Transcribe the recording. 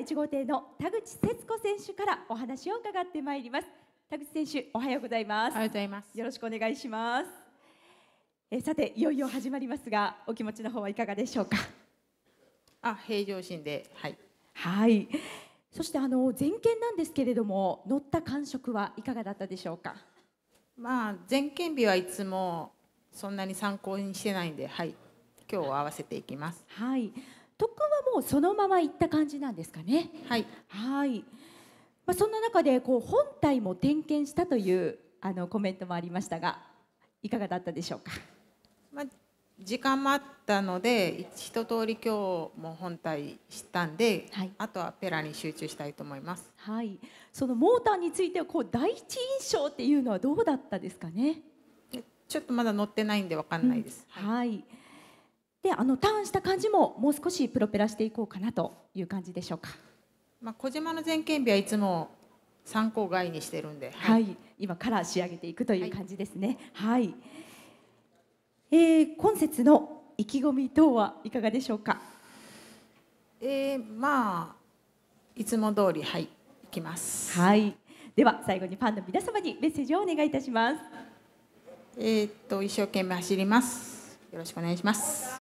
1号艇の田口節子選手からお話を伺ってまいります田口選手おはようございますおはようございますよろしくお願いしますえさていよいよ始まりますがお気持ちの方はいかがでしょうかあ平常心ではいはいそしてあの前見なんですけれども乗った感触はいかがだったでしょうかまあ前見日はいつもそんなに参考にしてないんではい今日は合わせていきますはいもうそのまま行った感じなんですかね。はいはいまあ、そんな中でこう本体も点検したというあのコメントもありましたがいかがだったでしょうか、まあ、時間もあったので一通り今日も本体知ったんで、はい、あとはペラに集中したいと思います、はい、そのモーターについてはこう第一印象っていうのはどうだったですかねちょっとまだ乗ってないんでわかんないです、うん、はい、はいであのターンした感じももう少しプロペラしていこうかなという感じでしょうか、まあ、小島の前剣日はいつも参考外にしてるんで、はい、はい、今から仕上げていくという感じですね。はい、はい、えー、今節の意気込み等はいかがでしょうか。えー、まあいつも通りはい行きます。はい。では最後にファンの皆様にメッセージをお願いいたします。えー、っと一生懸命走ります。よろしくお願いします。